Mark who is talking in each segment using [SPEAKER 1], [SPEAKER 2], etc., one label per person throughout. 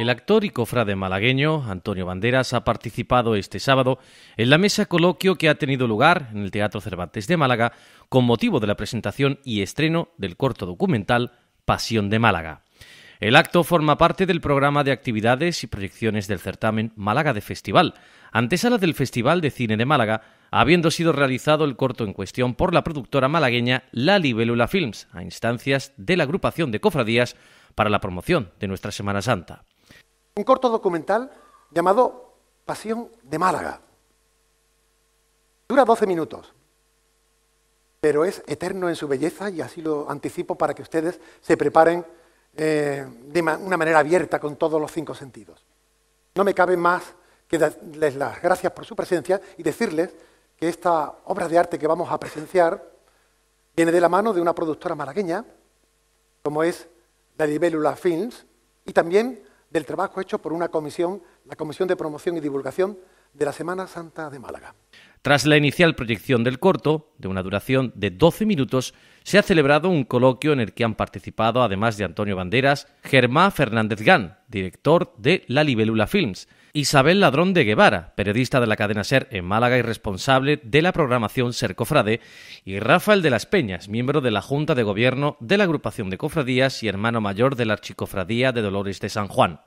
[SPEAKER 1] El actor y cofrade malagueño Antonio Banderas ha participado este sábado en la mesa coloquio que ha tenido lugar en el Teatro Cervantes de Málaga con motivo de la presentación y estreno del corto documental Pasión de Málaga. El acto forma parte del programa de actividades y proyecciones del certamen Málaga de Festival, antesala del Festival de Cine de Málaga, habiendo sido realizado el corto en cuestión por la productora malagueña La Libélula Films, a instancias de la agrupación de cofradías para la promoción de nuestra Semana Santa
[SPEAKER 2] un corto documental llamado Pasión de Málaga. Dura 12 minutos, pero es eterno en su belleza y así lo anticipo para que ustedes se preparen eh, de una manera abierta con todos los cinco sentidos. No me cabe más que darles las gracias por su presencia y decirles que esta obra de arte que vamos a presenciar viene de la mano de una productora malagueña, como es la Libélula Films, y también del trabajo hecho por una comisión, la Comisión de Promoción y Divulgación de la Semana Santa de Málaga.
[SPEAKER 1] Tras la inicial proyección del corto, de una duración de 12 minutos, se ha celebrado un coloquio en el que han participado, además de Antonio Banderas, Germán Fernández Gán, director de La Libélula Films, Isabel Ladrón de Guevara, periodista de la cadena SER en Málaga y responsable de la programación SER Cofrade, y Rafael de las Peñas, miembro de la Junta de Gobierno de la Agrupación de Cofradías y hermano mayor de la Archicofradía de Dolores de San Juan.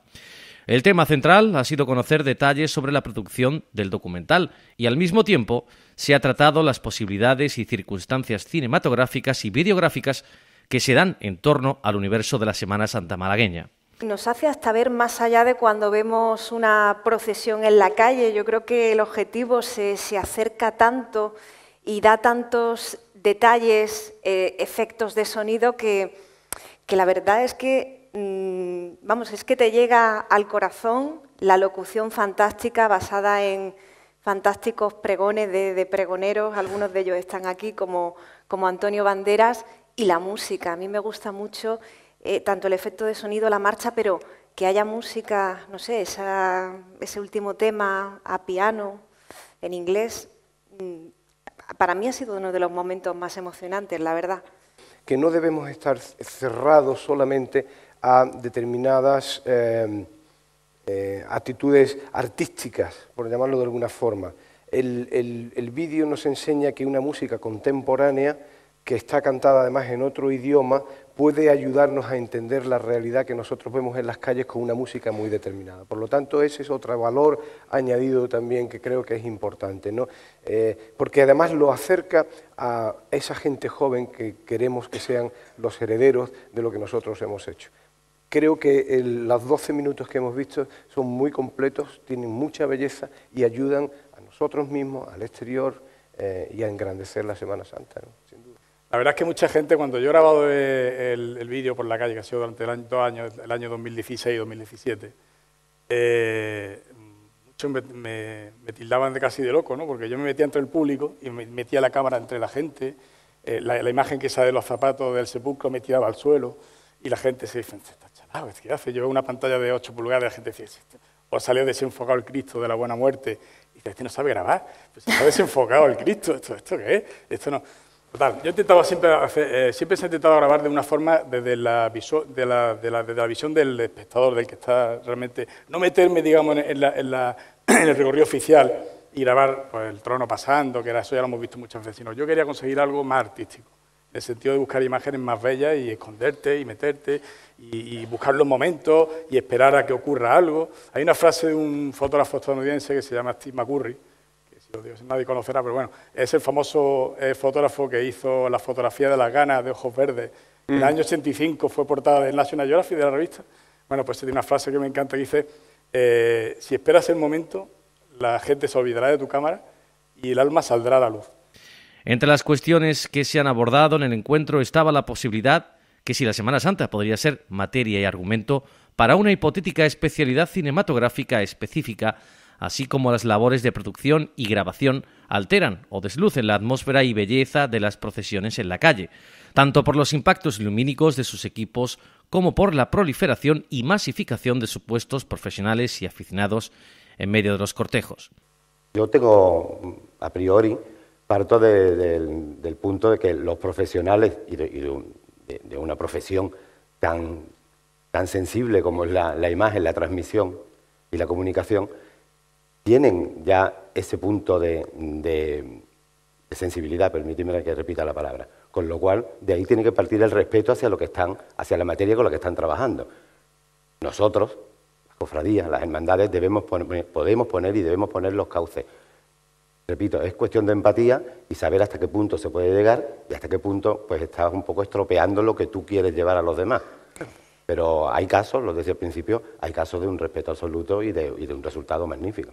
[SPEAKER 1] El tema central ha sido conocer detalles sobre la producción del documental y al mismo tiempo se ha tratado las posibilidades y circunstancias cinematográficas y videográficas que se dan en torno al universo de la Semana Santa malagueña
[SPEAKER 3] nos hace hasta ver más allá de cuando vemos una procesión en la calle. Yo creo que el objetivo se, acerca tanto y da tantos detalles, eh, efectos de sonido que, la verdad es que, mm, vamos, es que te llega al corazón la locución fantástica basada en fantásticos pregones de, pregoneros, algunos de ellos están aquí como, como Antonio Banderas, y la música. A mí me gusta mucho eh, tanto el efecto de sonido, la marcha, pero que haya música, no sé, ese último tema a piano, en inglés, mm, para mí ha sido uno de los momentos más emocionantes, la verdad.
[SPEAKER 2] Que no debemos estar cerrados solamente a determinadas em, eh, actitudes artísticas, por llamarlo de alguna forma. el vídeo nos enseña que una música contemporánea, que está cantada además en otro idioma, puede ayudarnos a entender la realidad que nosotros vemos en las calles con una música muy determinada. Por lo tanto, ese es otro valor añadido también que creo que es importante, ¿no? Eh, porque además lo acerca a esa gente joven que queremos que sean los herederos de lo que nosotros hemos hecho. Creo que los 12 minutos que hemos visto son muy completos, tienen mucha belleza y ayudan a nosotros mismos, al exterior eh, y a engrandecer la Semana Santa, Sin
[SPEAKER 4] la verdad es que mucha gente, cuando yo he grabado eh, el, vídeo por la calle, que ha sido durante el año, dos años, el año 2016 y 2017, eh, muchos me, tildaban de casi de loco, ¿no? porque yo me metía entre el público y me metía la cámara entre la gente, eh, la, imagen que sale de los zapatos del sepulcro me tiraba al suelo y la gente se dice, este está chaval? ¿qué hace? Yo veo una pantalla de 8 pulgadas, y la gente dice, este o salió desenfocado el Cristo de la buena muerte, y dice, este no sabe grabar, pues se desenfocado el Cristo, ¿esto, esto qué es? Esto no yo eh, siempre, se intentado grabar de una forma desde la, visión del espectador, del que está realmente, no meterme, digamos, en, el recorrido oficial y grabar pues, el trono pasando, que era, eso ya lo hemos visto muchas veces, yo quería conseguir algo más artístico, en el sentido de buscar imágenes más bellas y esconderte y meterte y, y buscar los momentos y esperar a que ocurra algo. Hay una frase de un fotógrafo estadounidense que se llama Steve McCurry, nadie conocerá, pero bueno, es el famoso eh, fotógrafo que hizo la fotografía de las ganas de Ojos Verdes. En el mm. año 85 fue portada de National Geographic, de la revista. Bueno, pues tiene una frase que me encanta que dice, eh, si esperas el momento, la gente se olvidará de tu cámara y el alma saldrá a la luz.
[SPEAKER 1] Entre las cuestiones que se han abordado en el encuentro estaba la posibilidad que si la Semana Santa podría ser materia y argumento para una hipotética especialidad cinematográfica específica así como las labores de producción y grabación, alteran o deslucen la atmósfera y belleza de las procesiones en la calle, tanto por los impactos lumínicos de sus equipos como por la proliferación y masificación de supuestos profesionales y aficionados en medio de los cortejos.
[SPEAKER 5] Yo tengo, a priori, parto del, punto de que los profesionales y de, una profesión tan, sensible como es la imagen, la transmisión y la comunicación, tienen ya ese punto de, sensibilidad, permíteme que repita la palabra, con lo cual de ahí tiene que partir el respeto hacia lo que están, hacia la materia con la que están trabajando. Nosotros, las cofradías, las hermandades, debemos eh, podemos poner y debemos poner los cauces. Repito, es cuestión de empatía y saber hasta qué punto se puede llegar y hasta qué punto pues estás un poco estropeando lo que tú quieres llevar a los demás. Pero hay casos, lo decía al principio, hay casos de un respeto absoluto y de un resultado magnífico.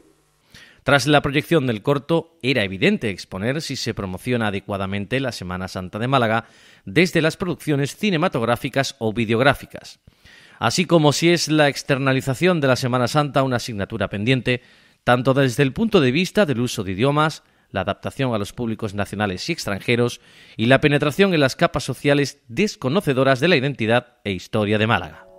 [SPEAKER 1] Tras la proyección del corto, era evidente exponer si se promociona adecuadamente la Semana Santa de Málaga desde las producciones cinematográficas o videográficas, así como si es la externalización de la Semana Santa una asignatura pendiente, tanto desde el punto de vista del uso de idiomas, la adaptación a los públicos nacionales y extranjeros y la penetración en las capas sociales desconocedoras de la identidad e historia de Málaga.